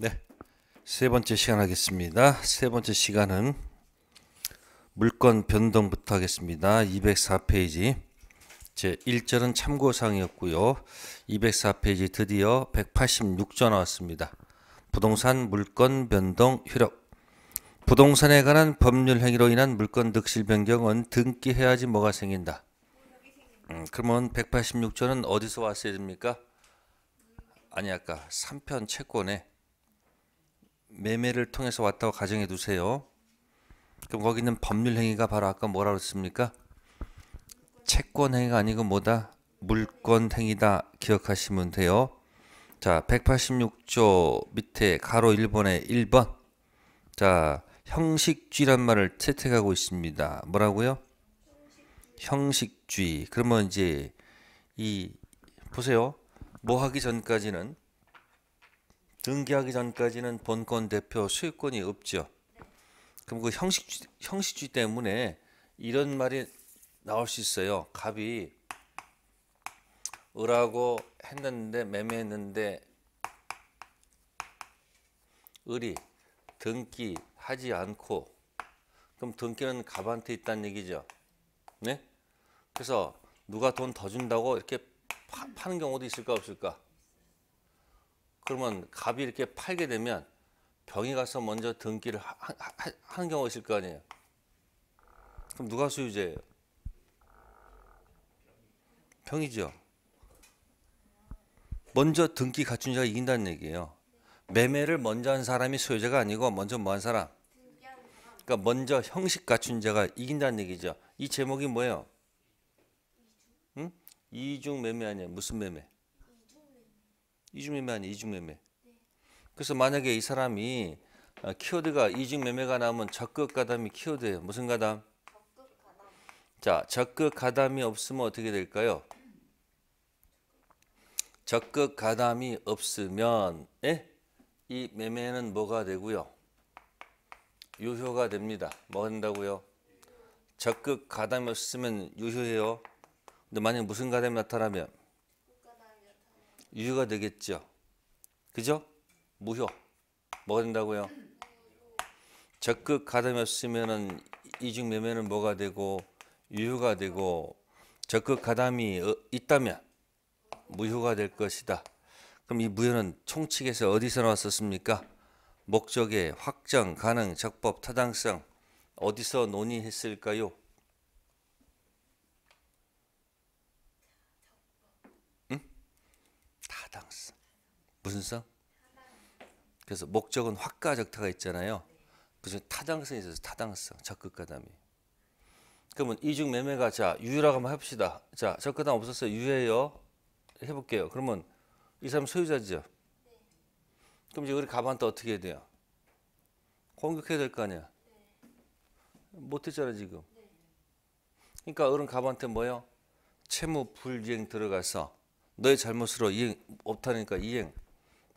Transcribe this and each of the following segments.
네. 세 번째 시간 하겠습니다. 세 번째 시간은 물건 변동부터 하겠습니다. 204페이지. 제 1절은 참고사항이었고요. 204페이지 드디어 186조 나왔습니다. 부동산 물건 변동 효력. 부동산에 관한 법률 행위로 인한 물건 득실 변경은 등기해야지 뭐가 생긴다. 음, 그러면 186조는 어디서 왔어야 됩니까? 아니 아까 3편 채권에 매매를 통해서 왔다고 가정해 두세요. 그럼 거기 는 법률 행위가 바로 아까 뭐라 그랬습니까? 채권 행위가 아니고 뭐다? 물권 행위다 기억하시면 돼요. 자, 186조 밑에 가로 1번에 1번. 자, 형식주의란 말을 채택하고 있습니다. 뭐라고요? 형식주의. 그러면 이제 이 보세요. 뭐 하기 전까지는 등기하기 전까지는 본권 대표 소유권이 없죠. 그럼 그 형식 형식주의 때문에 이런 말이 나올 수 있어요. 갑이 을하고 했는데 매매했는데 을이 등기 하지 않고 그럼 등기는 갑한테 있다는 얘기죠. 네? 그래서 누가 돈 더 준다고 이렇게 파, 파는 경우도 있을까 없을까? 그러면 갑이 이렇게 팔게 되면 병이 가서 먼저 등기를 한 경우가 있을 거 아니에요. 그럼 누가 소유자예요? 병이죠. 먼저 등기 갖춘 자가 이긴다는 얘기예요. 매매를 먼저 한 사람이 소유자가 아니고 먼저 뭐한 사람? 그러니까 먼저 형식 갖춘 자가 이긴다는 얘기죠. 이 제목이 뭐예요? 응? 이중 매매 아니에요. 무슨 매매? 이중매매 아니 이중매매. 그래서 만약에 이 사람이 아, 키워드가 이중매매가 나오면 적극 가담이 키워드예요. 무슨 가담? 자, 적극 가담이 없으면 어떻게 될까요? 적극 가담이 없으면 에? 예? 이 매매는 뭐가 되고요? 유효가 됩니다. 뭐 한다고요? 적극 가담이 없으면 유효해요. 근데 만약 무슨 가담이 나타나면 유효가 되겠죠. 그죠? 무효. 뭐가 된다고요? 적극 가담이 없으면은 이중 매매는 뭐가 되고 유효가 되고 적극 가담이 어, 있다면 무효가 될 것이다. 그럼 이 무효는 총칙에서 어디서 나왔었습니까? 목적의 확정, 가능, 적법, 타당성 어디서 논의했을까요? 타당성. 무슨 성? 그래서 목적은 확가적타가 있잖아요. 그중 타당성이 있어서 타당성, 적극가담이. 그러면 이중 매매가 자 유효라고 한번 합시다. 자 적극가담 없었어요. 유예요. 해볼게요. 그러면 이 사람 소유자죠. 네. 그럼 이제 우리 가반한테 어떻게 해야 돼요? 공격해야 될 거 아니야. 네. 못했잖아 지금. 네. 그러니까 어른 가반한테 뭐요? 채무 불이행 들어가서 너의 잘못으로 이행 없다니까 이행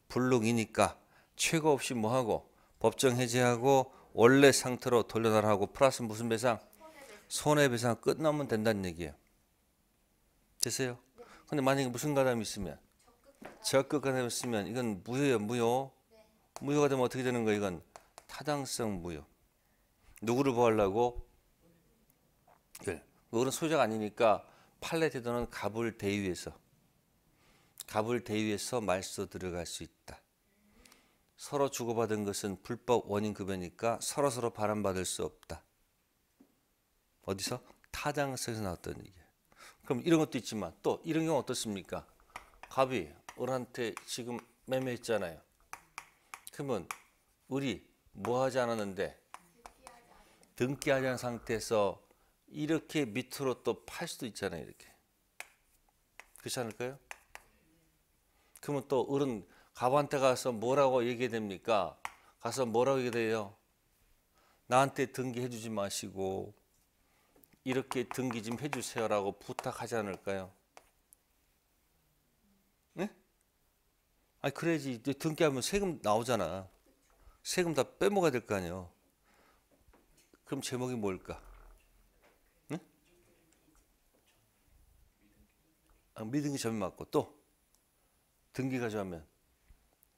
불능이니까 최고 없이 뭐하고 법정 해제하고 원래 상태로 돌려달라고 플러스 무슨 배상 손해배상 끝나면 된다는 얘기예요. 됐어요? 근데 만약에 무슨 가담이 있으면 적극 가담이 있으면 이건 무효예요 무효 무효가 되면 어떻게 되는 거예요 이건 타당성 무효 누구를 보하려고 그그거 예. 소유자가 아니니까 판례 제도는 갑을 대위해서 갑을 대위해서 말소 들어갈 수 있다. 서로 주고받은 것은 불법 원인 급여니까 서로서로 바람받을 수 없다. 어디서? 타장에서 나왔던 얘기예 그럼 이런 것도 있지만 또 이런 경우 어떻습니까? 갑이 을한테 지금 매매했잖아요. 그러면 우리 뭐 하지 않았는데 등기하지 않은 상태에서 이렇게 밑으로 또 팔 수도 있잖아요. 이렇게. 그렇지 않을까요? 그러면 또 어른 가부한테 가서 뭐라고 얘기해 됩니까? 가서 뭐라고 얘기해 돼요? 나한테 등기해 주지 마시고 이렇게 등기 좀 해주세요라고 부탁하지 않을까요? 네? 아니 그래야지 등기하면 세금 나오잖아. 세금 다 빼먹어야 될 거 아니에요. 그럼 제목이 뭘까? 네? 아, 미등기 점이 맞고 또? 등기 가져가면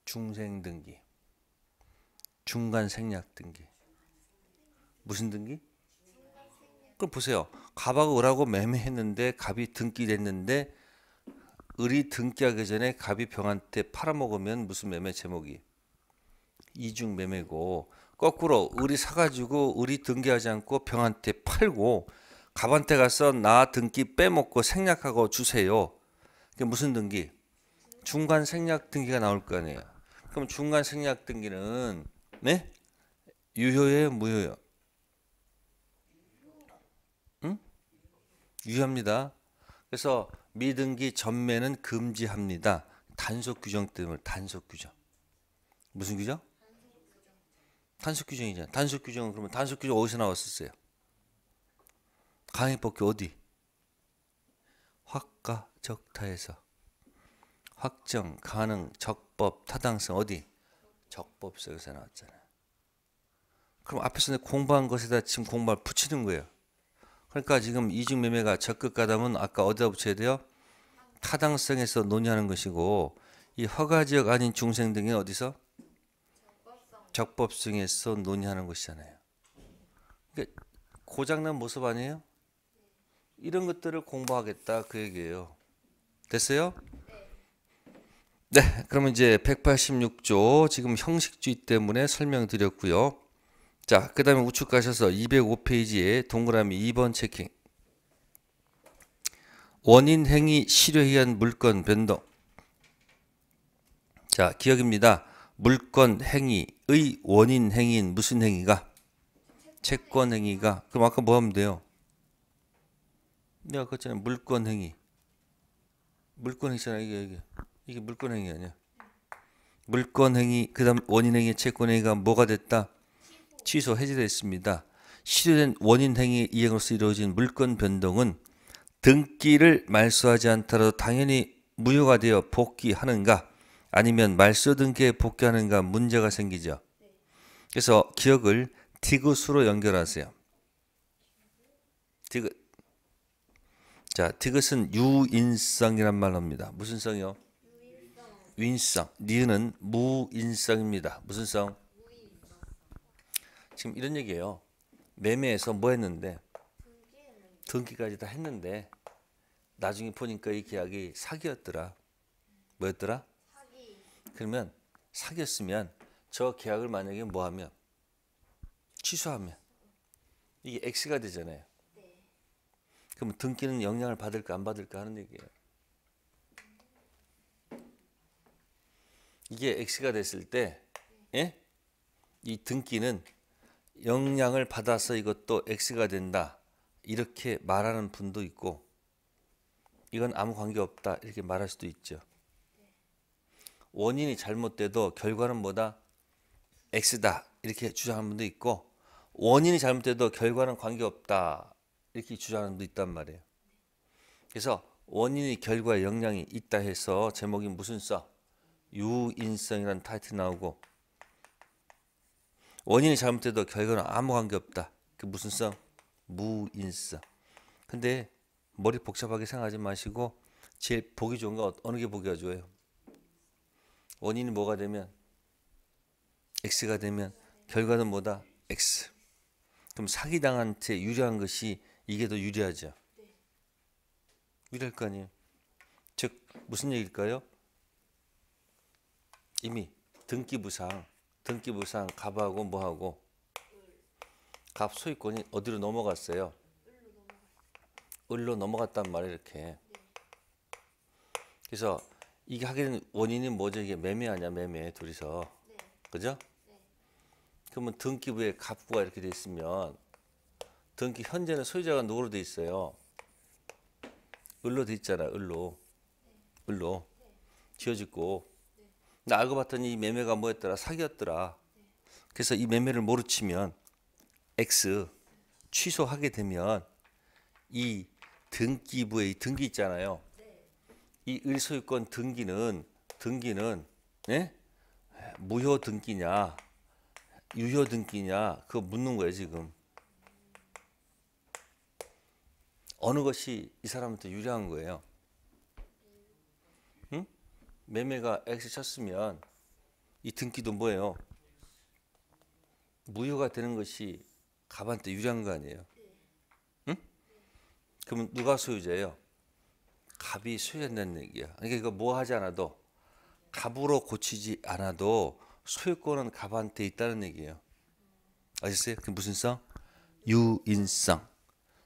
중생 등기, 중간 생략 등기. 무슨 등기? 그럼 보세요. 갑하고 을하고 매매했는데 갑이 등기됐는데 을이 등기하기 전에 갑이 병한테 팔아먹으면 무슨 매매 제목이? 이중 매매고 거꾸로 을이 사가지고 을이 등기하지 않고 병한테 팔고 갑한테 가서 나 등기 빼먹고 생략하고 주세요. 그게 무슨 등기? 중간 생략 등기가 나올 거 아니에요. 그럼 중간 생략 등기는 네? 유효예요, 무효요? 응? 유효합니다. 그래서 미등기 전매는 금지합니다. 단속 규정 때문에 단속 규정. 무슨 규정? 단속 규정이잖아. 단속 규정 그러면 단속 규정 어디서 나왔었어요? 강의법규 어디? 확가 적타에서 확정, 가능, 적법, 타당성 어디? 적법성에서 나왔잖아요. 그럼 앞에서 공부한 것에다 지금 공부를 붙이는 거예요. 그러니까 지금 이중매매가 적극 가담은 아까 어디다 붙여야 돼요? 타당성에서 논의하는 것이고 이 허가 지역 아닌 중생 등은 어디서? 적법성. 에서 논의하는 것이잖아요. 그러니까 고장난 모습 아니에요? 이런 것들을 공부하겠다 그 얘기예요. 됐어요? 네, 그러면 이제 186조 지금 형식주의 때문에 설명드렸고요. 자, 그 다음에 우측 가셔서 205페이지에 동그라미 2번 체킹. 원인 행위 실효의한 물건 변동. 자, 기억입니다. 물건 행위의 원인 행위인 무슨 행위가? 채권 행위가. 그럼 아까 뭐 하면 돼요? 내가 그랬잖아요. 물권 행위. 물권 행위잖아, 이게, 이게. 이게 물권행위 아니야. 물권행위 그다음 원인행위 채권행위가 뭐가 됐다? 취소 해제됐습니다. 시료된 원인행위 이행으로서 이루어진 물권 변동은 등기를 말소하지 않더라도 당연히 무효가 되어 복귀하는가 아니면 말소 등기에 복귀하는가 문제가 생기죠. 그래서 기억을 디귿으로 연결하세요. 디귿. 자, 디귿은 유인성이란 말입니다. 무슨 성이요? 윈성, 니은 은 무인성입니다. 무슨 성? 지금 이런 얘기예요. 매매에서 뭐 했는데 등기까지 다 했는데 나중에 보니까 이 계약이 사기였더라. 뭐였더라? 그러면 사기였으면 저 계약을 만약에 뭐 하면 취소하면 이게 X가 되잖아요. 네. 그럼 등기는 영향을 받을까 안 받을까 하는 얘기예요. 이게 x가 됐을 때 예? 이 등기는 영향을 받아서 이것도 x가 된다. 이렇게 말하는 분도 있고 이건 아무 관계 없다. 이렇게 말할 수도 있죠. 원인이 잘못돼도 결과는 뭐다? x다. 이렇게 주장하는 분도 있고 원인이 잘못돼도 결과는 관계없다. 이렇게 주장하는 분도 있단 말이에요. 그래서 원인이 결과에 영향이 있다 해서 제목이 무슨 써? 유인성이라는 타이틀 나오고 원인이 잘못돼도 결과는 아무 관계 없다. 그 무슨 성? 무인성. 근데 머리 복잡하게 생각하지 마시고 제일 보기 좋은 거 어느 게 보기가 좋아요? 원인이 뭐가 되면 x가 되면 결과는 뭐다? x. 그럼 사기당한테 유리한 것이 이게 더 유리하죠. 네. 유리할 거 아니에요. 즉 무슨 얘기일까요? 이미 등기부상, 등기부상 갑하고 뭐하고 갑 소유권이 어디로 넘어갔어요? 을로 넘어갔단 말이에요 이렇게. 그래서 이게 하게 된 원인이 뭐죠? 이게 매매 아니 매매 둘이서. 그죠? 그러면 등기부에 갑부가 이렇게 돼 있으면 등기 현재는 소유자가 누구로 돼 있어요? 을로 돼 있잖아. 을로. 을로. 지어짓고 나 알고 봤더니 이 매매가 뭐였더라? 사기였더라. 그래서 이 매매를 모르치면 X 취소하게 되면 이 등기부의 등기 있잖아요. 이 을소유권 등기는 등기는 예? 무효 등기냐 유효 등기냐 그거 묻는 거예요 지금. 어느 것이 이 사람한테 유리한 거예요. 매매가 X 쳤으면 이 등기도 뭐예요? 무효가 되는 것이 갑한테 유리한 거 아니에요? 응? 그럼 누가 소유자예요? 갑이 소유한다는 얘기야. 그러니까 이거 뭐 하지 않아도 갑으로 고치지 않아도 소유권은 갑한테 있다는 얘기예요. 아셨어요? 그 무슨 성? 유인성.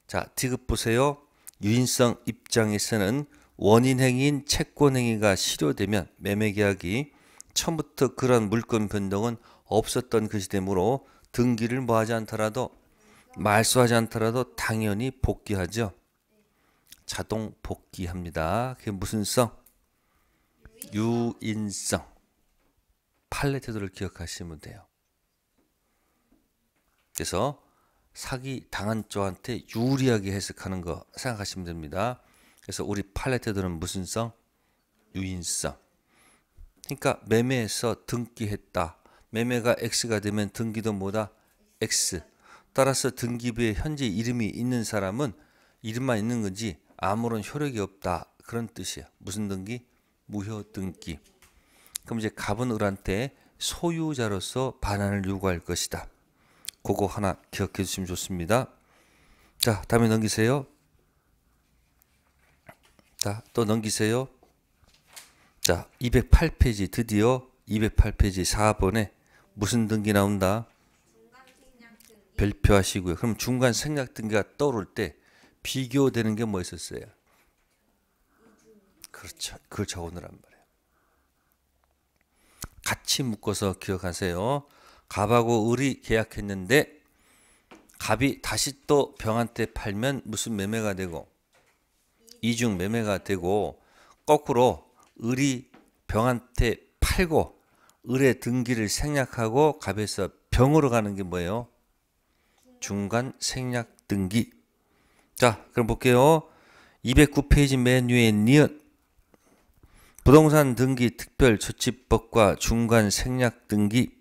자, 디귿 보세요. 유인성 입장에서는 원인행위인 채권행위가 실효되면 매매계약이 처음부터 그런 물권 변동은 없었던 것이 그 되므로 등기를 뭐하지 않더라도 말소하지 않더라도 당연히 복귀하죠. 자동 복귀합니다. 그게 무슨 성? 유인성. 팔레 태도를 기억하시면 돼요. 그래서 사기 당한 쪽한테 유리하게 해석하는 거 생각하시면 됩니다. 그래서 우리 팔레트들은 무슨 성? 유인성. 그러니까 매매에서 등기했다. 매매가 X가 되면 등기도 뭐다? X. 따라서 등기부에 현재 이름이 있는 사람은 이름만 있는 건지 아무런 효력이 없다. 그런 뜻이에요 무슨 등기? 무효 등기. 그럼 이제 갑은 을한테 소유자로서 반환을 요구할 것이다. 그거 하나 기억해 주시면 좋습니다. 자, 다음에 넘기세요. 자, 또 넘기세요. 자, 208페이지 드디어 208페이지 4번에 무슨 등기 나온다? 별표하시고요. 그럼 중간 생략 등기가 떠오를 때 비교되는 게 뭐 있었어요? 그렇죠. 그걸 적어놓으란 말이에요. 같이 묶어서 기억하세요. 갑하고 을이 계약했는데 갑이 다시 또 병한테 팔면 무슨 매매가 되고 이중 매매가 되고 거꾸로 을이 병한테 팔고 을의 등기를 생략하고 갑에서 병으로 가는 게 뭐예요? 중간 생략 등기. 자, 그럼 볼게요. 209페이지 맨 위에 니은 부동산 등기 특별 조치법과 중간 생략 등기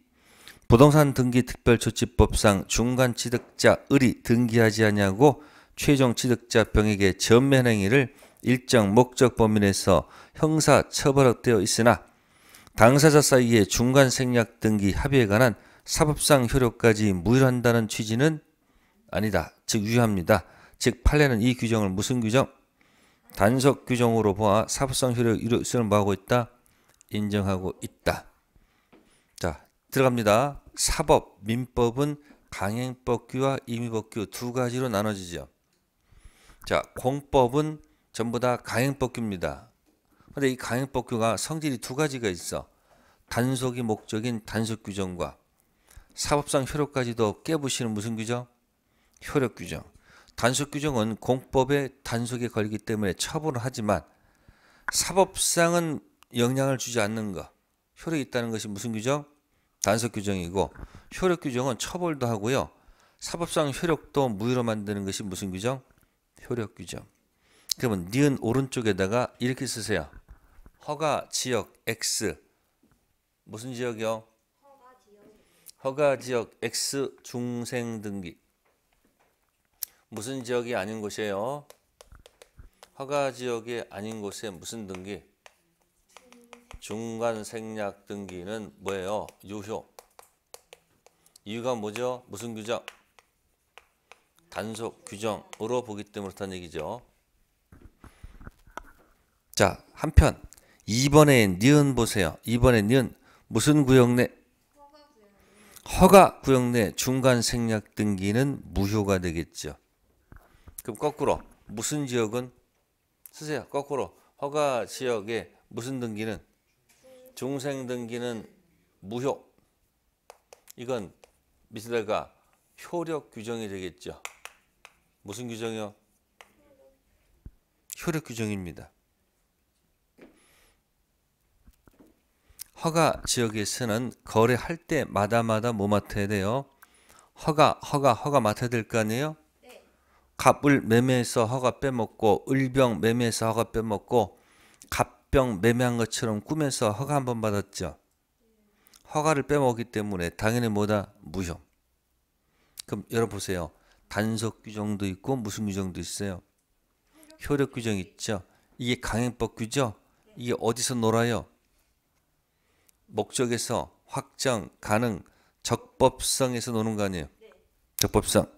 부동산 등기 특별 조치법상 중간 취득자 을이 등기하지 않냐고 최종 취득자 병에게 전면 행위를 일정 목적 범위 내에서 형사 처벌되어 있으나 당사자 사이의 중간 생략 등기 합의에 관한 사법상 효력까지 무효한다는 취지는 아니다. 즉 유효합니다. 즉 판례는 이 규정을 무슨 규정? 단속 규정으로 보아 사법상 효력 유효성을 뭐하고 있다? 인정하고 있다. 자 들어갑니다. 사법, 민법은 강행법규와 임의법규 두 가지로 나눠지죠. 자, 공법은 전부 다 가행법규입니다. 근데 이 가행법규가 성질이 두 가지가 있어. 단속이 목적인 단속 규정과 사법상 효력까지도 깨부시는 무슨 규정? 효력 규정. 단속 규정은 공법의 단속에 걸리기 때문에 처벌을 하지만 사법상은 영향을 주지 않는 것. 효력이 있다는 것이 무슨 규정? 단속 규정이고 효력 규정은 처벌도 하고요. 사법상 효력도 무효로 만드는 것이 무슨 규정? 효력 규정. 그러면 니은 오른쪽에다가 이렇게 쓰세요. 허가 지역 X 무슨 지역이요? 허가 지역 X 중생 등기 무슨 지역이 아닌 곳이에요? 허가 지역이 아닌 곳에 무슨 등기? 중간 생략 등기는 뭐예요? 유효. 이유가 뭐죠? 무슨 규정? 단속 규정으로 보기 때문에 그렇다는 얘기죠. 자, 한편 2번의 니은 보세요. 2번의 니은 무슨 구역 내 허가 구역 내 중간 생략 등기는 무효가 되겠죠. 그럼 거꾸로 무슨 지역은 쓰세요. 거꾸로 허가 지역에 무슨 등기는 중생 등기는 무효. 이건 미스달가 효력 규정이 되겠죠. 무슨 규정이요? 효력 규정입니다. 허가 지역에서는 거래할 때 마다마다 뭐 맡아야 돼요? 허가, 허가, 허가 맡아야 될 거 아니에요? 갑을 네. 매매해서 허가 빼먹고 을병 매매해서 허가 빼먹고 갑병 매매한 것처럼 꾸면서 허가 한 번 받았죠. 허가를 빼먹기 때문에 당연히 뭐다? 무효. 그럼 여러 보세요. 단속 규정도 있고 무슨 규정도 있어요? 효력 규정 있죠. 이게 강행법규죠. 이게 어디서 놀아요? 목적에서 확정, 가능, 적법성에서 노는 거 아니에요? 네. 적법성.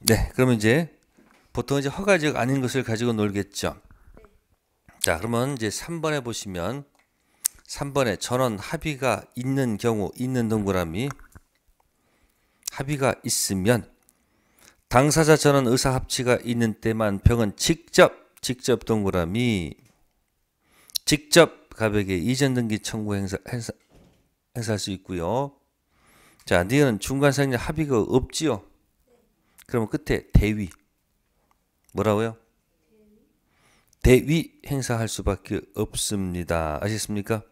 네, 그러면 이제 보통 이제 허가지 아닌 것을 가지고 놀겠죠. 네. 자, 그러면 이제 3번에 보시면 3번에 전원 합의가 있는 경우 있는 동그라미 합의가 있으면 당사자 전원 의사 합치가 있는 때만 병은 직접 직접 동그라미 직접 가볍게 이전 등기 청구 행사, 행사 행사할 수 있고요. 자, 니은 중간 상립 합의가 없지요. 그러면 끝에 대위 뭐라고요? 대위 행사할 수밖에 없습니다. 아셨습니까?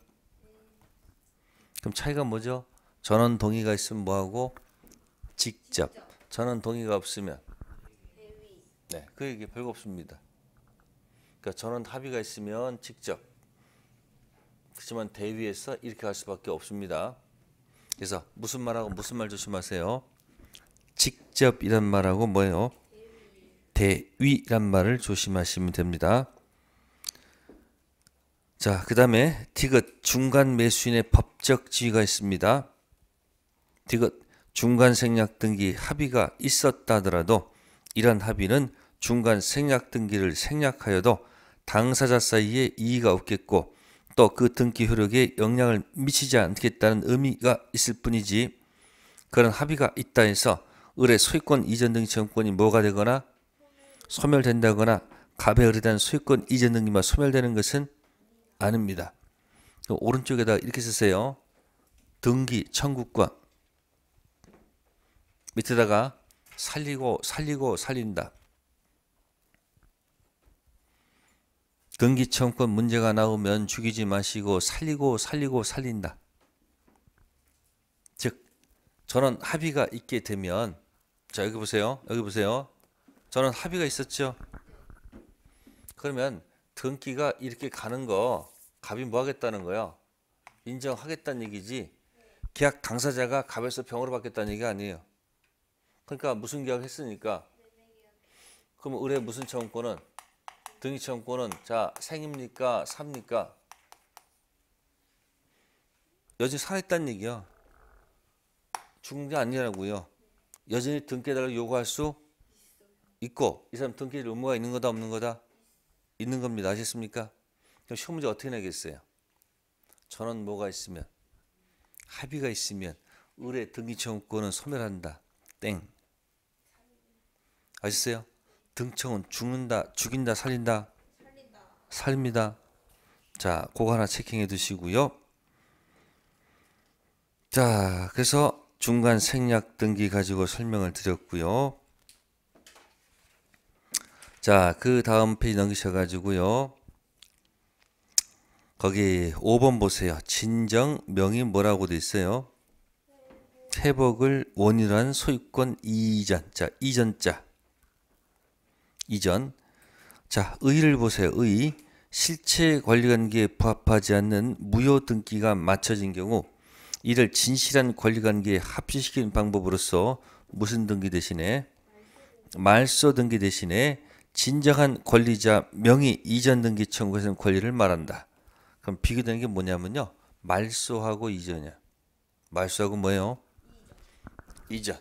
그럼 차이가 뭐죠? 전원 동의가 있으면 뭐하고 직접. 저는 동의가 없으면 네, 그 얘기 별거 없습니다. 그러니까 저는 합의가 있으면 직접. 그렇지만 대위에서 이렇게 갈 수밖에 없습니다. 그래서 무슨 말하고 무슨 말 조심하세요. 직접이란 말하고 뭐예요? 대위란 말을 조심하시면 됩니다. 자, 그 다음에 디귿 중간 매수인의 법적 지위가 있습니다. 디귿 중간 생략 등기 합의가 있었다더라도 이런 합의는 중간 생략 등기를 생략하여도 당사자 사이에 이의가 없겠고 또 그 등기 효력에 영향을 미치지 않겠다는 의미가 있을 뿐이지 그런 합의가 있다 해서 을의 소유권 이전 등기 채권이 뭐가 되거나 소멸된다거나 갑에 의뢰된 소유권 이전 등기만 소멸되는 것은 아닙니다. 그 오른쪽에다 이렇게 쓰세요. 등기 청구권 밑에다가 살리고 살리고 살린다. 경기청권 문제가 나오면 죽이지 마시고 살리고 살리고 살린다. 즉 저런 합의가 있게 되면 자 여기 보세요. 여기 보세요. 저는 합의가 있었죠. 그러면 등기가 이렇게 가는 거 갑이 뭐 하겠다는 거요? 인정하겠다는 얘기지. 계약 당사자가 갑에서 병으로 받겠다는 얘기 아니에요. 그러니까 무슨 계약 했으니까 그럼 을의 무슨 청구권은 등기 청구권은자 생입니까 삽니까 여전히 살아있다는 얘기야 죽은 게 아니라고요 여전히 등기해달라고 요구할 수 있고 이 사람 등기질 의무가 있는 거다 없는 거다 있는 겁니다 아셨습니까 그럼 시험 문제 어떻게 내겠어요 저는 뭐가 있으면 합의가 있으면 을의 등기 청구권은 소멸한다 땡 아셨어요? 등청은 죽는다, 죽인다, 살린다, 살린다. 살립니다. 자, 그거 하나 체킹해 두시고요. 자, 그래서 중간 생략 등기 가지고 설명을 드렸고요. 자, 그 다음 페이지 넘기셔 가지고요. 거기 5번 보세요. 진정 명이 뭐라고 돼 있어요? 네. 회복을 원이란 소유권 이전. 자, 이전자. 이전 자 의를 보세요. 의 실체 권리관계에 부합하지 않는 무효 등기가 맞춰진 경우 이를 진실한 권리관계에 합시시키는 방법으로서 무슨 등기 대신에 말소 등기 대신에 진정한 권리자 명의 이전 등기 청구에서는 권리를 말한다. 그럼 비교되는 게 뭐냐면요. 말소하고 이전이야. 말소하고 뭐예요? 이전.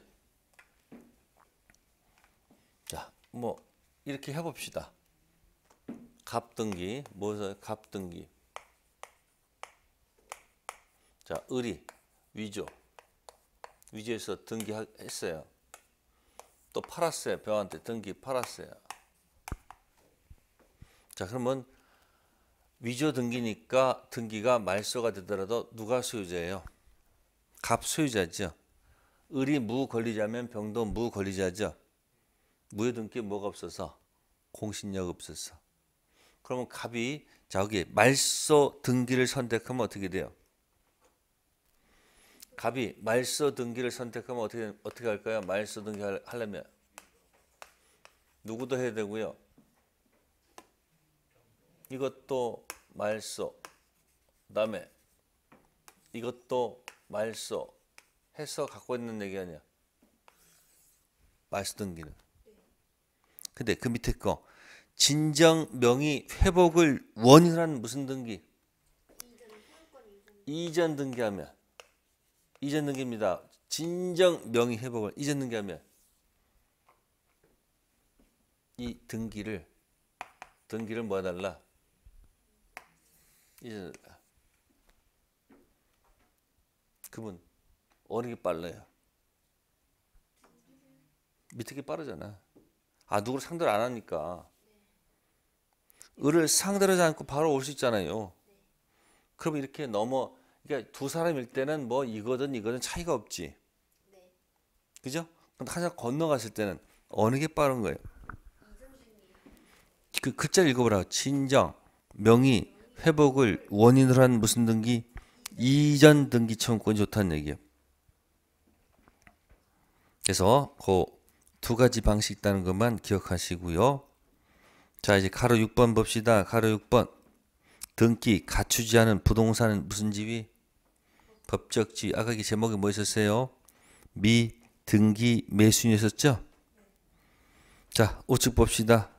자, 뭐 이렇게 해봅시다. 갑등기 뭐죠? 갑등기. 자, 을이 위조. 위조에서 등기했어요. 또 팔았어요. 병한테 등기 팔았어요. 자, 그러면 위조 등기니까 등기가 말소가 되더라도 누가 소유자예요? 갑 소유자죠. 을이 무 권리자면 병도 무 권리자죠. 무효든 게 뭐가 없어서 공신력 없어서 그러면 갑이 저기 말소 등기를 선택하면 어떻게 돼요? 갑이 말소 등기를 선택하면 어떻게 어떻게 할까요? 말소 등기 하려면 누구도 해야 되고요. 이것도 말소. 그다음에 이것도 말소. 해서 갖고 있는 얘기 아니야. 말소 등기는. 근데 그 밑에 거 진정 명의 회복을 원인한 무슨 등기? 이전 등기하면 이전 등기입니다. 진정 명의 회복을 이전 등기하면 이 등기를 등기를 뭐 달라? 이제 그분 어느 게 빨라요? 밑에 게 빠르잖아. 아 누구를 상대로안 하니까 을을 상대하지 않고 바로 올 수 있잖아요. 그럼 이렇게 넘어 그러니까 두 사람일 때는 뭐 이거든 이거든 차이가 없지. 그죠? 근데 한사 건너갔을 때는 어느 게 빠른 거예요? 그 글자를 읽어보라. 진정, 명의, 회복을 원인으로 한 무슨 등기? 이전 등기 청구권이 좋다는 얘기예요. 그래서 그두 가지 방식 있다는 것만 기억하시고요. 자, 이제 가로 6번 봅시다. 가로 6번. 등기 갖추지 않은 부동산은 무슨 지위? 법적지. 위 아까 그 제목이 뭐였었어요미 등기 매수인이었었죠? 자, 우측 봅시다.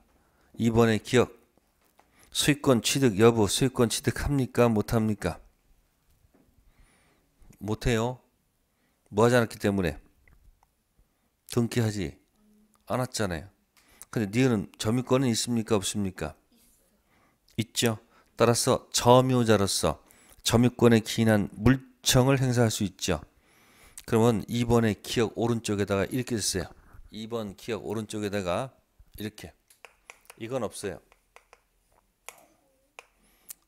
2번의 기억. 수익권 취득 여부, 수익권 취득합니까? 못합니까? 못해요. 뭐 하지 않았기 때문에? 등기하지. 않았잖아요. 근데 니은 은 점유권은 있습니까 없습니까? 있죠. 따라서 점유자로서 점유권에 기인한 물청을 행사할 수 있죠. 그러면 2번의 기억 오른쪽에다가 이렇게 쓰세요. 2번 기억 오른쪽에다가 이렇게 이건 없어요.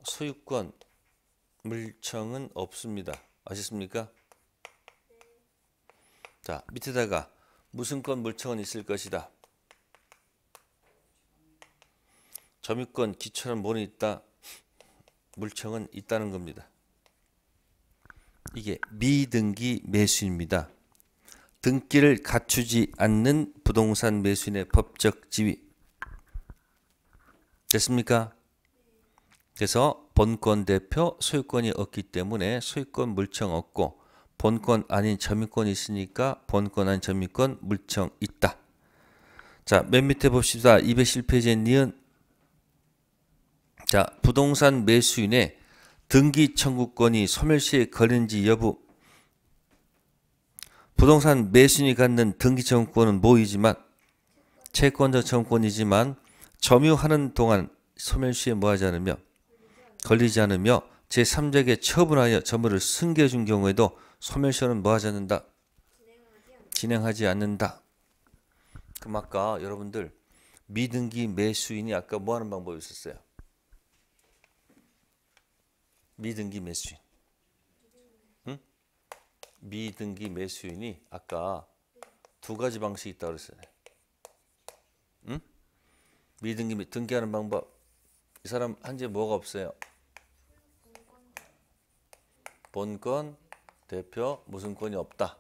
소유권 물청은 없습니다. 아셨습니까? 자 밑에다가 무슨 건 물청은 있을 것이다. 점유권 기처럼 뭐는 있다. 물청은 있다는 겁니다. 이게 미등기 매수입니다. 등기를 갖추지 않는 부동산 매수인의 법적 지위. 됐습니까? 그래서 본권 대표 소유권이 없기 때문에 소유권 물청 없고 본권 아닌 점유권이 있으니까 본권 아닌 점유권 물청 있다. 자, 맨 밑에 봅시다. 211페이지에 니은 자, 부동산 매수인의 등기 청구권이 소멸시에 걸린지 여부 부동산 매수인이 갖는 등기 청구권은 모이지만 채권자 청구권이지만 점유하는 동안 소멸시에 뭐하지 않으며 걸리지 않으며 제3자에게 처분하여 점유를 승계해준 경우에도 소멸시효는 뭐 하지 않는다? 진행하지 않는다. 그럼 아까 여러분들 미등기 매수인이 아까 뭐 하는 방법이 있었어요? 미등기 매수인. 응? 미등기 매수인이 아까 두 가지 방식이 있다고 그랬어요. 응? 미등기 등기하는 방법. 이 사람 한지 뭐가 없어요? 본건 대표 무슨 권이 없다.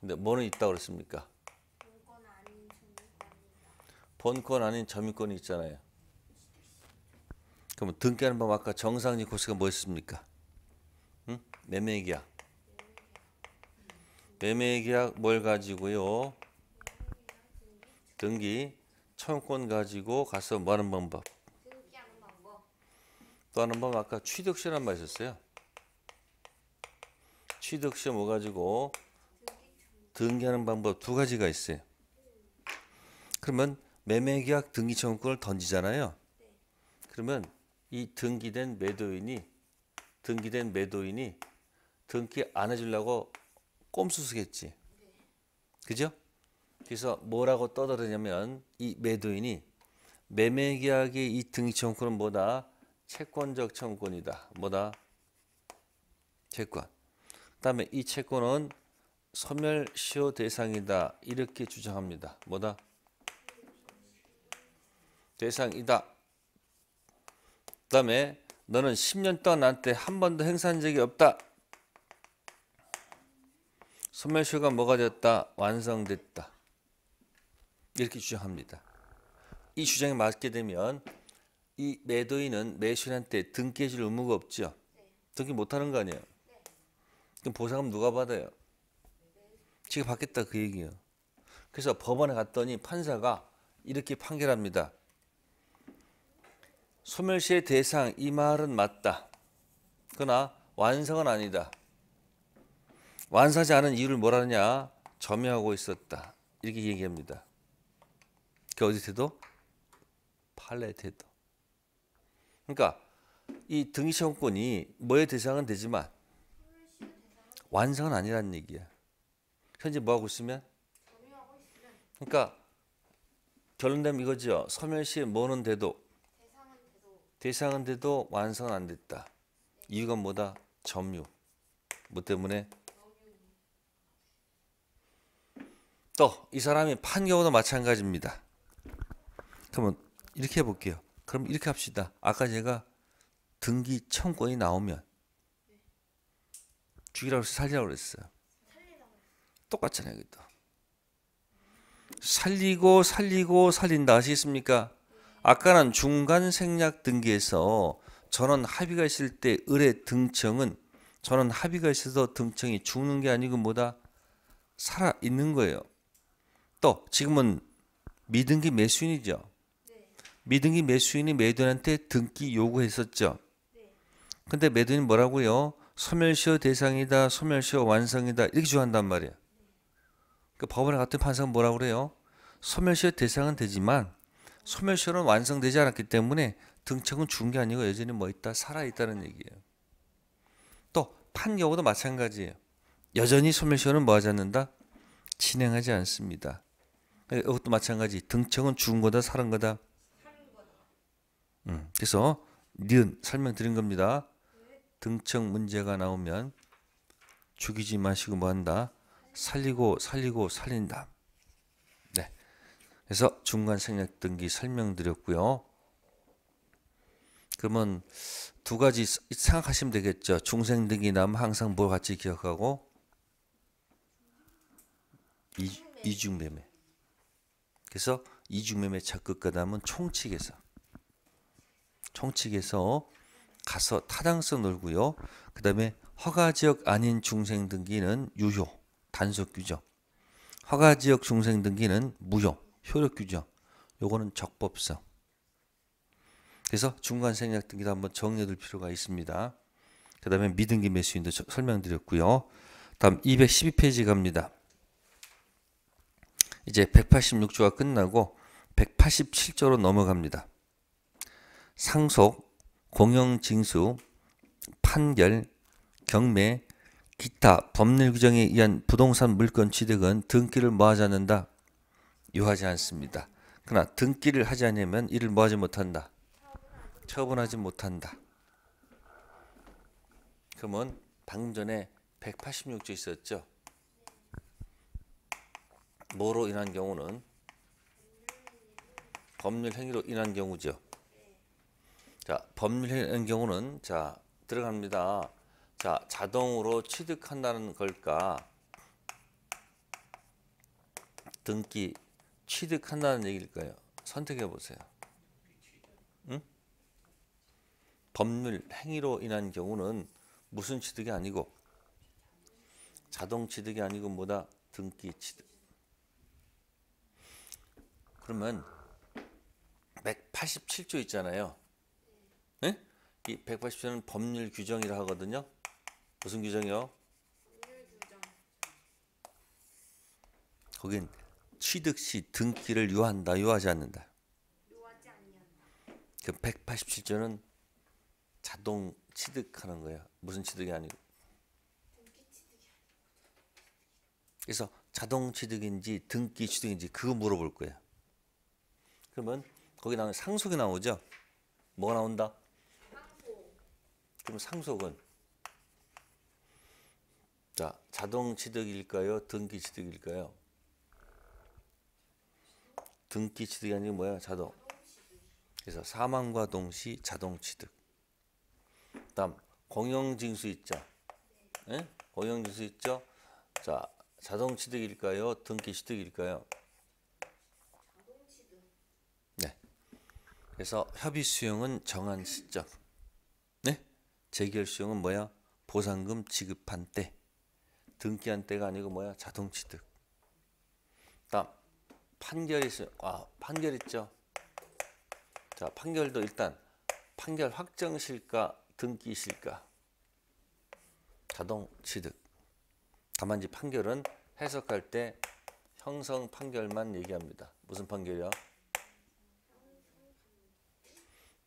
근데 뭐는 있다 그랬습니까? 본권 아닌 점유권이 있잖아요. 그럼 등기하는 법 아까 정상리 코스가 뭐였습니까? 응? 매매계약. 매매계약 뭘 가지고요? 등기 청권 가지고 가서 뭐하는 방법? 또 하는 방법 아까 취득시란 말이었어요. 취득 시험 뭐 가지고 등기하는 방법 두 가지가 있어요. 그러면 매매계약 등기 청구권을 던지잖아요. 그러면 이 등기된 매도인이 등기된 매도인이 등기 안 해주려고 꼼수쓰겠지. 그죠? 그래서 뭐라고 떠들었냐면 이 매도인이 매매계약의 이 등기청구권은 뭐다? 채권적 청구권이다. 뭐다? 채권. 다음에 이 채권은 소멸시효 대상이다 이렇게 주장합니다. 뭐다? 대상이다. 그다음에 너는 10년 동안 나한테 한 번도 행사한 적이 없다. 소멸시효가 뭐가 되었다? 완성됐다. 이렇게 주장합니다. 이 주장에 맞게 되면 이 매도인은 매수인한테 등깨질 의무가 없죠. 등기 못하는 거 아니에요. 그럼 보상금 누가 받아요? 지가 받겠다 그 얘기예요. 그래서 법원에 갔더니 판사가 이렇게 판결합니다. 소멸시의 대상 이 말은 맞다. 그러나 완성은 아니다. 완사하지 않은 이유를 뭐라느냐? 점유하고 있었다. 이렇게 얘기합니다. 그 어디 태도? 판례 태도. 그러니까 이등시험권이 뭐의 대상은 되지만 완성은 아니라는 얘기야. 현재 뭐 하고 있으면? 그러니까 결론되면 이거죠. 서면시 뭐는 돼도 대상은 돼도 완성은 안 됐다. 이유가 뭐다? 점유. 뭐 때문에? 또 이 사람이 판 경우도 마찬가지입니다. 그러면 이렇게 해볼게요. 그럼 이렇게 합시다. 아까 제가 등기 청권이 나오면 죽이라고 해서 살리라고 그랬어 똑같잖아요, 이것도. 살리고 살리고 살린다 아시겠습니까? 아까는 중간 생략 등기에서 전원 합의가 있을 때 을의 등청은 전원 합의가 있어서 등청이 죽는 게 아니고 뭐다 살아 있는 거예요. 또 지금은 미등기 매수인이죠. 미등기 매수인이 매도인한테 등기 요구했었죠. 네. 근데 매도인 뭐라고요? 소멸시효 대상이다, 소멸시효 완성이다 이렇게 주한단 말이에요. 그 법원에 같은 판사는 뭐라 그래요? 소멸시효 대상은 되지만 소멸시효는 완성되지 않았기 때문에 등청은 준게 아니고 여전히 뭐 있다 살아 있다는 얘기예요. 또 판 경우도 마찬가지예요. 여전히 소멸시효는 뭐 하지 않는다? 진행하지 않습니다. 이것도 마찬가지 등청은 죽은 거다 살은 거다. 음, 그래서 니은 설명드린 겁니다. 등청 문제가 나오면 죽이지 마시고 뭐 한다? 살리고 살리고 살린다. 네. 그래서 중간 생략 등기 설명드렸고요. 그러면 두 가지 생각하시면 되겠죠. 중생 등기 남 항상 뭘 같이 기억하고 이, 중매매 그래서 이중매매 작극가 남은 총칙에서 총칙에서 가서 타당서 놀고요. 그 다음에 허가 지역 아닌 중생 등기는 유효, 단속 규정. 허가 지역 중생 등기는 무효, 효력 규정. 요거는 적법성. 그래서 중간 생략 등기도 한번 정리해 둘 필요가 있습니다. 그 다음에 미등기 매수인도 설명드렸고요. 다음 212페이지 갑니다. 이제 186조가 끝나고 187조로 넘어갑니다. 상속, 공영징수, 판결, 경매, 기타 법률 규정에 의한 부동산 물권 취득은 등기를 뭐하지 않는다? 요하지 않습니다. 그러나 등기를 하지 않으면 이를 뭐하지 못한다? 처분하지 못한다. 그러면 방금 전에 186조 있었죠? 뭐로 인한 경우는 법률 행위로 인한 경우죠. 자, 법률의 경우는 자, 들어갑니다. 자, 자동으로 취득한다는 걸까? 등기 취득한다는 얘기일까요? 선택해 보세요. 법률 행위로 인한 경우는 무슨 취득이 아니고 자동 취득이 아니고 뭐다 등기 취득. 그러면 187조 있잖아요. 이 180조는 법률 규정이라 하거든요. 무슨 규정이요? 거긴 취득 시 등기를 요한다, 요하지 않는다. 그 187조는 자동 취득하는 거야. 무슨 취득이 아니고. 그래서 자동 취득인지 등기 취득인지 그거 물어볼 거야. 그러면 거기 나오는 상속이 나오죠. 뭐가 나온다? 그럼 상속은 자 자동 취득일까요? 등기 취득일까요? 등기 취득이 아니고 뭐야? 자동. 그래서 사망과 동시 자동 취득. 다음 공영징수 있죠? 네? 예? 공영징수 있죠? 자 자동 취득일까요? 등기 취득일까요? 네. 그래서 협의 수용은 정한 시점. 재결시형은 뭐야? 보상금 지급한 때. 등기한 때가 아니고 뭐야? 자동 취득. 다음 판결이 있어요. 아, 판결 있죠. 자, 판결도 일단 판결 확정 실가, 등기 실가. 자동 취득. 다만 이 판결은 해석할 때 형성 판결만 얘기합니다. 무슨 판결이요?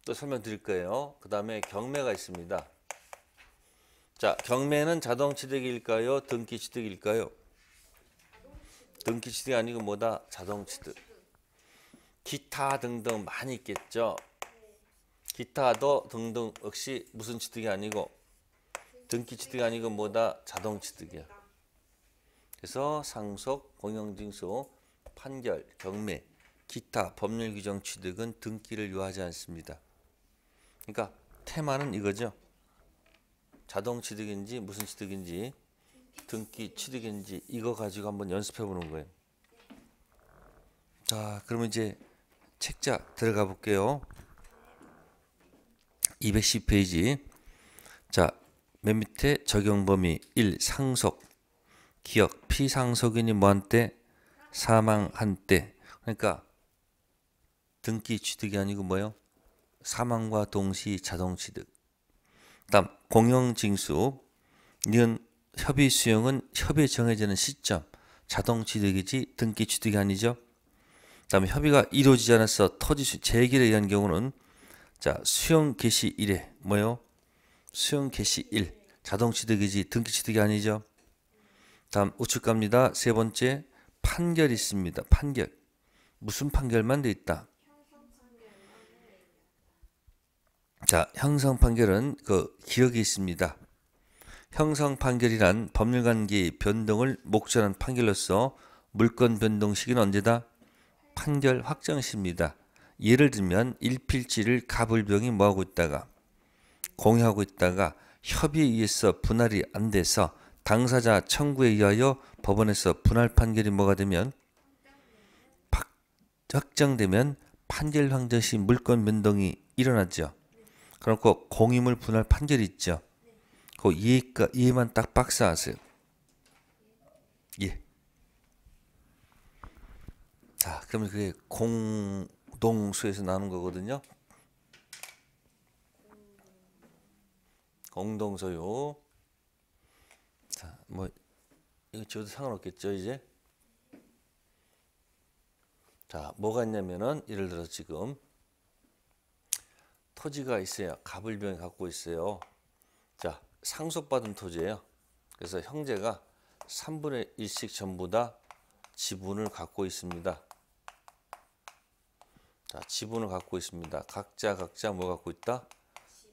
또 설명드릴 거예요. 그 다음에 경매가 있습니다. 자, 경매는 자동 취득일까요? 등기 취득일까요? 등기 취득이 아니고 뭐다? 자동 취득. 기타 등등 많이 있겠죠. 기타도 등등 역시 무슨 취득이 아니고 등기 취득이 아니고 뭐다? 자동 취득이야. 그래서 상속, 공영징수, 판결, 경매, 기타, 법률 규정 취득은 등기를 요하지 않습니다. 그러니까 테마는 이거죠. 자동 취득인지 무슨 취득인지 등기 취득인지 이거 가지고 한번 연습해 보는 거예요. 자, 그러면 이제 책자 들어가 볼게요. 210페이지. 자, 맨 밑에 적용 범위 1. 상속. 기억. 피상속인이 뭐한 때? 사망한 때. 그러니까 등기 취득이 아니고 뭐예요? 사망과 동시 자동 취득. 다음 공영징수는 협의 수용은 협의에 정해지는 시점 자동 취득이지 등기 취득이 아니죠. 다음 협의가 이루어지지 않아서 토지 재개에 의한 경우는 자 수용 개시 1에 뭐요? 수용 개시 1 자동 취득이지 등기 취득이 아니죠. 다음 우측 갑니다. 세 번째 판결 있습니다. 판결 무슨 판결만 돼 있다. 자, 형성 판결은 그 기억이 있습니다. 형성 판결이란 법률 관계 변동을 목전한 판결로서 물권 변동 시기는 언제다? 판결 확정 시입니다. 예를 들면 일필지를 가불병이 뭐하고 있다가 공유하고 있다가 협의에 의해서 분할이 안 돼서 당사자 청구에 의하여 법원에서 분할 판결이 뭐가 되면 확정되면 판결 확정 시 물권 변동이 일어나죠. 그렇고 그 공임을 분할 판결이 있죠. 그 이해가 이해만 딱 박사하세요. 예. 자, 그러면 그게 공동수에서 나온 거거든요. 공동소요. 자, 뭐 이거 지도 상관없겠죠, 이제. 자, 뭐가 있냐면은 예를 들어 지금 토지가 있어요. 갑을병이 갖고 있어요. 자, 상속받은 토지예요. 그래서 형제가 3분의 1씩 전부 다 지분을 갖고 있습니다. 자, 지분을 갖고 있습니다. 각자 각자 뭐 갖고 있다?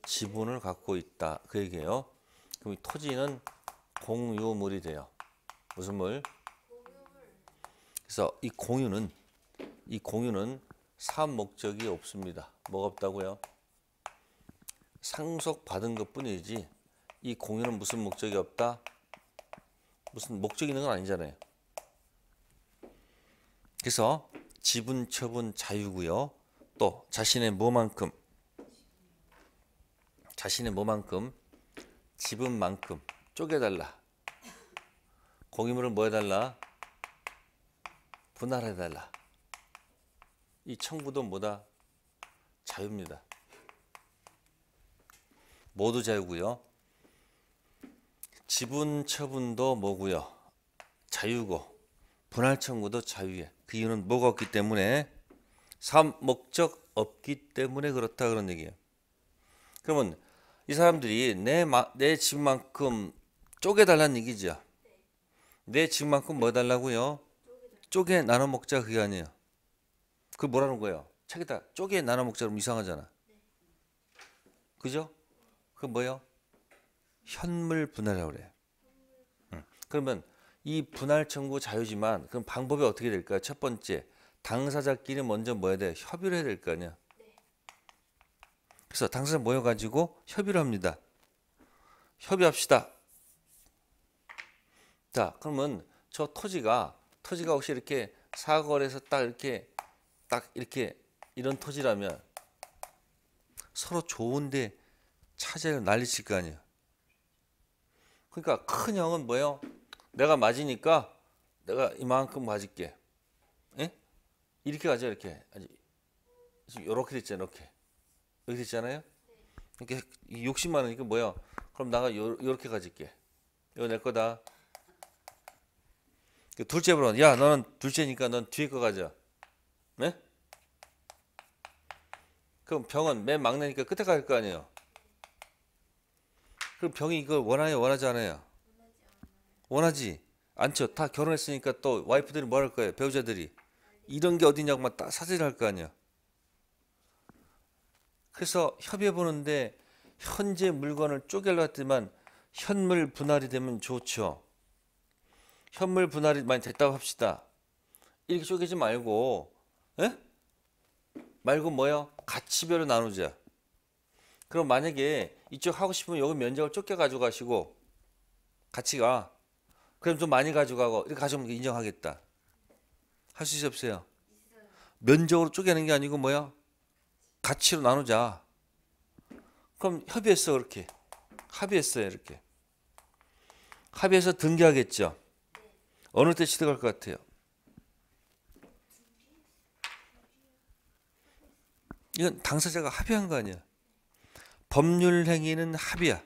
지분을 갖고 있다. 그 얘기예요. 그럼 이 토지는 공유물이 돼요. 무슨 물? 그래서 이 공유는 이 공유는 사업 목적이 없습니다. 뭐가 없다고요? 상속받은 것 뿐이지 이공유는 무슨 목적이 없다? 무슨 목적이 있는 건 아니잖아요. 그래서 지분 처분 자유고요. 또 자신의 뭐만큼 자신의 뭐만큼 지분만큼 쪼개달라. 공유물을 뭐 해달라? 분할해달라. 이 청구도 뭐다? 자유입니다. 모두 자유고요. 지분 처분도 뭐고요? 자유고 분할 청구도 자유예. 그 이유는 뭐가 없기 때문에 삼 목적 없기 때문에 그렇다 그런 얘기예요. 그러면 이 사람들이 내내 집만큼 쪼개달라는 얘기죠. 내 집만큼 뭐 달라고요? 쪼개 나눠 먹자 그게 아니에요. 그 뭐라는 거예요? 책에다 쪼개 나눠 먹자 그럼 이상하잖아. 그죠? 그 뭐요? 현물 분할이라고 그래 그러면 이 분할 청구 자유지만 그럼 방법이 어떻게 될까요? 첫 번째 당사자끼리 먼저 뭐 해야 돼? 협의를 해야 될 거 아니야. 네. 그래서 당사자 모여가지고 협의를 합니다. 협의합시다. 자 그러면 저 토지가 토지가 혹시 이렇게 사거리에서 딱 이렇게 딱 이렇게 이런 토지라면 서로 좋은데 차제를 난리칠 거 아니에요. 그러니까 큰 형은 뭐예요? 내가 맞으니까 내가 이만큼 맞을게. 예? 이렇게 가죠 이렇게. 지금 이렇게 됐잖아 이렇게. 이렇게 됐잖아요. 이렇게 60만 원이니까 뭐예요 그럼 나가 이렇게 가질게. 이거 내 거다. 그 둘째 물어. 야, 너는 둘째니까 넌 뒤에 거 가져. 네? 그럼 병은 맨 막내니까 끝에 갈거 아니에요. 그럼 병이 이걸 원하냐 원하지 않아요? 원하지 않죠. 다 결혼했으니까 또 와이프들이 뭐 할 거예요? 배우자들이 이런 게 어디냐고만 딱 사죄를 거 아니야. 그래서 협의해 보는데 현재 물건을 쪼갤려 했지만 현물 분할이 되면 좋죠. 현물 분할이 많이 됐다고 합시다. 이렇게 쪼개지 말고, 에? 예? 말고 뭐요? 가치별로 나누자. 그럼 만약에 이쪽 하고 싶으면 여기 면적을 좁게 가져가시고 가치가 그럼 좀 많이 가져가고 이렇게 가져오면 인정하겠다. 할 수 있어 어요 면적으로 쪼개는 게 아니고 뭐야? 가치로 나누자. 그럼 협의했어 그렇게. 합의했어요 이렇게. 합의해서 등기하겠죠. 어느 때 취득할 것 같아요? 이건 당사자가 합의한 거 아니야. 법률 행위는 합의야.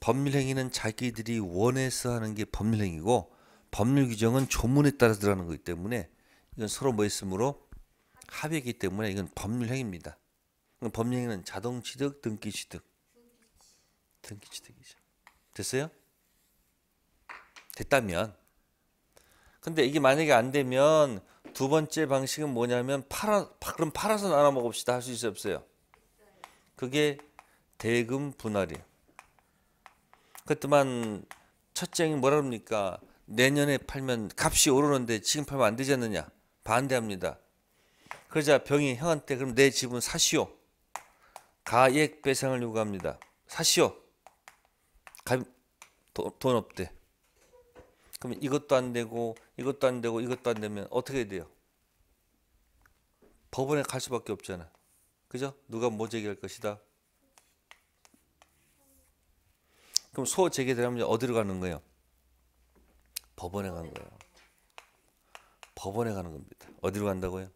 법률 행위는 자기들이 원해서 하는 게 법률 행위고 법률 규정은 조문에 따라 들어가는 거기 때문에 이건 서로 뭐 있으므로 합의이기 때문에 이건 법률 행위입니다. 법률 행위는 자동 취득, 등기 취득. 등기 취득이죠. 됐어요? 됐다면 근데 이게 만약에 안 되면 두 번째 방식은 뭐냐면 팔아 그럼 팔아서 나눠 먹읍시다 할 수 있어요 없어요? 그게 대금 분할이에요. 그렇지만 첫째이 뭐라 합니까? 내년에 팔면 값이 오르는데 지금 팔면 안 되지 않느냐? 반대합니다. 그러자 병이 형한테 그럼 내 집은 사시오. 가액 배상을 요구합니다. 사시오. 돈 없대. 그럼 이것도 안 되고 이것도 안 되고 이것도 안 되면 어떻게 돼요? 법원에 갈 수밖에 없잖아. 그죠? 누가 뭐 제기할 것이다. 그럼 소 제기되면 어디로 가는 거예요? 법원에 가는 거예요. 법원에 가는 겁니다. 어디로 간다고요?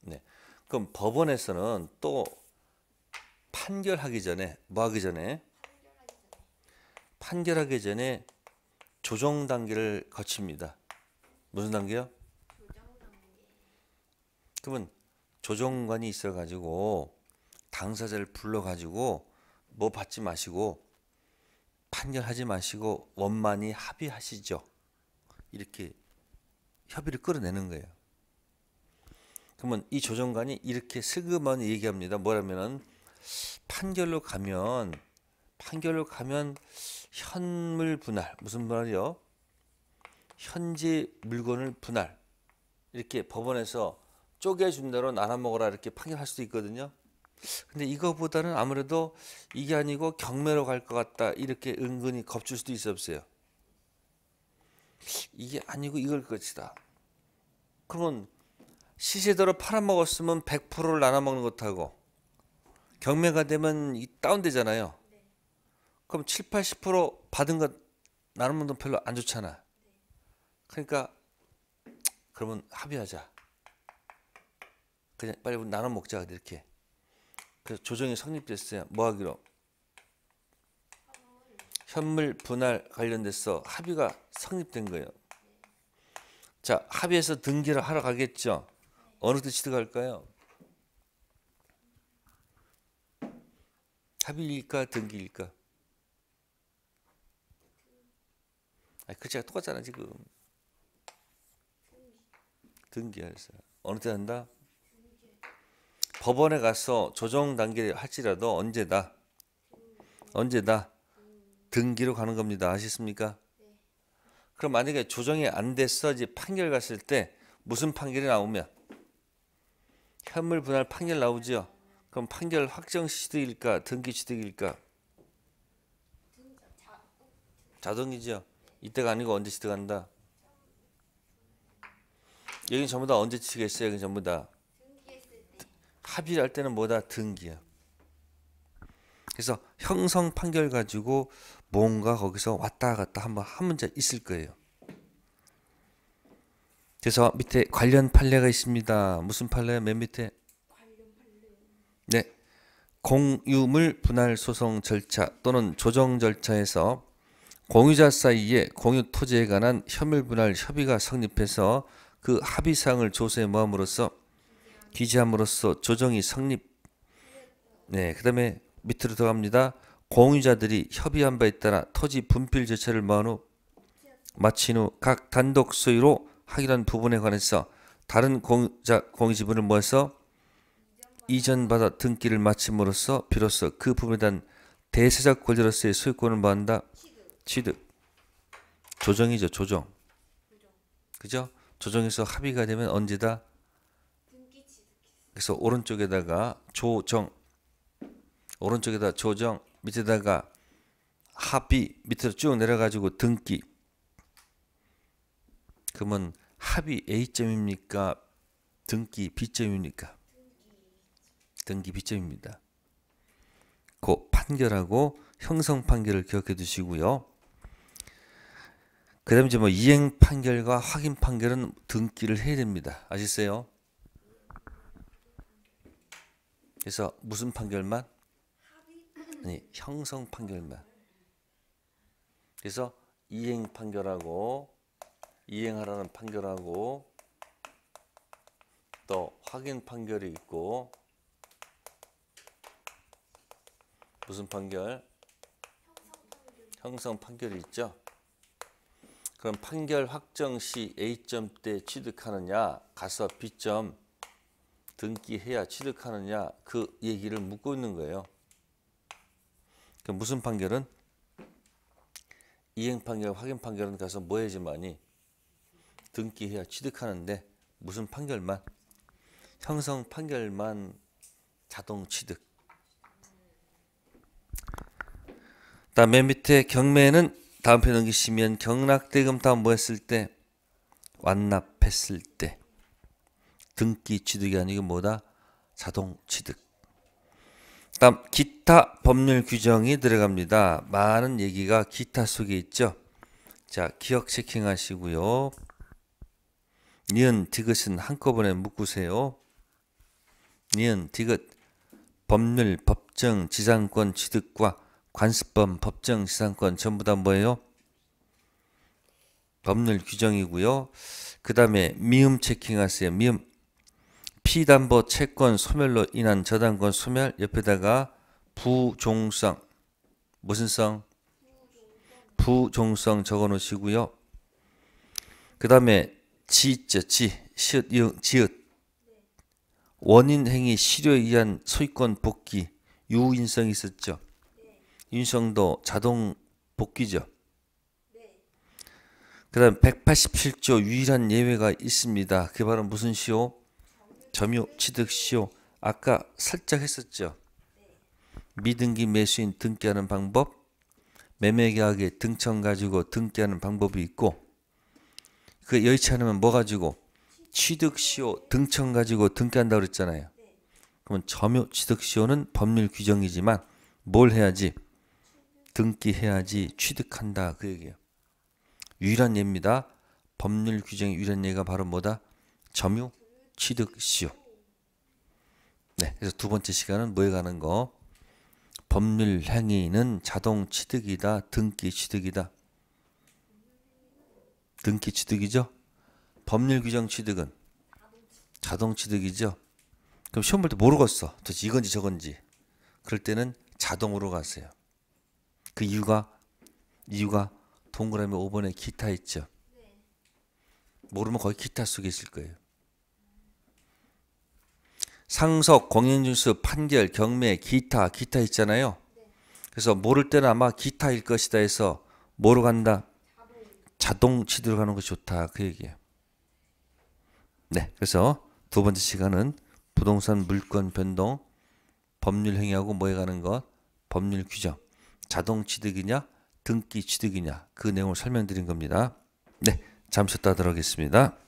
네. 그럼 법원에서는 또 판결하기 전에 뭐 하기 전에 판결하기 전에 조정 단계를 거칩니다. 무슨 단계요? 그러면 조정관이 있어가지고 당사자를 불러가지고 뭐 받지 마시고 판결하지 마시고 원만히 합의하시죠. 이렇게 협의를 끌어내는 거예요. 그러면 이 조정관이 이렇게 슬그머니 얘기합니다. 뭐라면은 판결로 가면 판결로 가면 현물 분할 무슨 말이요? 현재 물건을 분할 이렇게 법원에서 쪼개준 대로 나눠 먹어라 이렇게 파견할 수도 있거든요. 근데 이거보다는 아무래도 이게 아니고 경매로 갈 것 같다 이렇게 은근히 겁줄 수도 있어 없어요. 이게 아니고 이걸 것이다. 그러면 시세대로 팔아먹었으면 100%를 나눠먹는 것하고 경매가 되면 다운되잖아요. 그럼 7, 80% 받은 것 나눠먹는 건 별로 안 좋잖아. 그러니까 그러면 합의하자. 그냥 빨리 나눠 먹자 이렇게. 그래서 조정이 성립됐어요. 뭐 하기로? 현물 분할 관련돼서 합의가 성립된 거예요. 자, 합의해서 등기를 하러 가겠죠. 어느 때 취득할까요? 합의일까 등기일까? 아, 글자가 그 똑같잖아 지금. 등기해서 어느 때 한다? 법원에 가서 조정 단계 를 할지라도 언제다 언제다 등기로 가는 겁니다. 아시습니까 그럼 만약에 조정이 안 됐어 이제 판결 갔을 때 무슨 판결이 나오면 현물 분할 판결 나오죠. 그럼 판결 확정 취득일까 등기 취득일까? 자동이죠. 이때가 아니고 언제 취득한다. 여기 전부 다 언제 취득했어요? 여기 전부 다 합의를 할 때는 뭐다 등기야. 그래서 형성 판결 가지고 뭔가 거기서 왔다 갔다 한번 한 문제 있을 거예요. 그래서 밑에 관련 판례가 있습니다. 무슨 판례? 맨 밑에. 네. 공유물 분할 소송 절차 또는 조정 절차에서 공유자 사이에 공유 토지에 관한 혐일 분할 협의가 성립해서 그 합의사항을 조서에 모함으로써 기재함으로써 조정이 성립. 네, 그다음에 밑으로 들어갑니다. 공유자들이 협의한 바 있다나 토지 분필 절차를 마한 후 마친 후 각 단독 소유로 확인한 부분에 관해서 다른 공유자 공유 지분을 모아서 이전받아 등기를 마침으로써 비로소 그 부분에 대한 대세적 권리로서의 소유권을 모한다. 취득. 조정이죠. 조정. 그죠? 조정에서 합의가 되면 언제다? 그래서 오른쪽에다가 조정 오른쪽에다 조정 밑에다가 합이 밑으로 쭉 내려가지고 등기 그러면 합이 A점입니까? 등기 B점입니까? 등기 B점입니다. 그 판결하고 형성 판결을 기억해 두시고요. 그 다음에 이뭐 이행 판결과 확인 판결은 등기를 해야 됩니다. 아시세요? 그래서 무슨 판결만? 아니 형성 판결만. 그래서 이행 판결하고 이행하라는 판결하고 또 확인 판결이 있고 무슨 판결? 형성 판결이 있죠. 그럼 판결 확정 시 A점 때 취득하느냐 가서 B점 등기해야 취득하느냐 그 얘기를 묻고 있는 거예요. 그 무슨 판결은? 이행 판결, 확인 판결은 가서 뭐해지만이 등기해야 취득하는데 무슨 판결만? 형성 판결만 자동 취득. 다음 맨 밑에 경매는 다음 편 넘기시면 경락대금 다음 뭐 했을 때? 완납했을 때. 등기 취득이 아니고 뭐다? 자동 취득. 다음 기타 법률 규정이 들어갑니다. 많은 얘기가 기타 속에 있죠. 자 기억 체킹 하시고요. 니은 디귿은 한꺼번에 묶으세요. 니은 디귿 법률 법정 지상권 취득과 관습법 법정 지상권 전부 다 뭐예요? 법률 규정이고요. 그 다음에 미음 체킹하세요. 미음 피담보 채권 소멸로 인한 저당권 소멸 옆에다가 부종성 무슨 성? 부종성 적어 놓으시고요. 그 다음에 지있죠. 지. 시읒, 이응, 지읒. 원인 행위 실효에 의한 소유권 복귀 유인성이 있었죠. 인성도 자동 복귀죠. 그 다음 187조 유일한 예외가 있습니다. 그 바로 무슨 시요? 점유 취득시효 아까 살짝 했었죠. 미등기 매수인 등기하는 방법, 매매계약에 등청 가지고 등기하는 방법이 있고 그 여의치 않으면 뭐 가지고 취득시효 등청 가지고 등기한다고 그랬잖아요. 그럼 점유 취득시효는 법률 규정이지만 뭘 해야지? 등기해야지 취득한다 그 얘기예요. 유일한 예입니다. 법률 규정의 유일한 예가 바로 뭐다? 점유 취득시효. 네, 그래서 두 번째 시간은 뭐에 가는 거? 법률 행위는 자동 취득이다, 등기 취득이다. 등기 취득이죠? 법률 규정 취득은 자동 취득이죠? 그럼 시험 볼 때 모르겠어. 도대체 이건지 저건지. 그럴 때는 자동으로 가세요. 그 이유가 이유가 동그라미 5번에 기타 있죠. 네. 모르면 거의 기타 속에 있을 거예요. 상석 공인준수, 판결, 경매, 기타, 기타 있잖아요. 그래서 모를 때는 아마 기타일 것이다 해서 뭐로 간다? 자동 치도로 가는 것이 좋다 그 얘기예요. 네, 그래서 두 번째 시간은 부동산 물권 변동, 법률 행위하고 뭐에 가는 것, 법률 규정, 자동 취득이냐, 등기 취득이냐 그 내용을 설명드린 겁니다. 네, 잠시 쉬다 들어가겠습니다.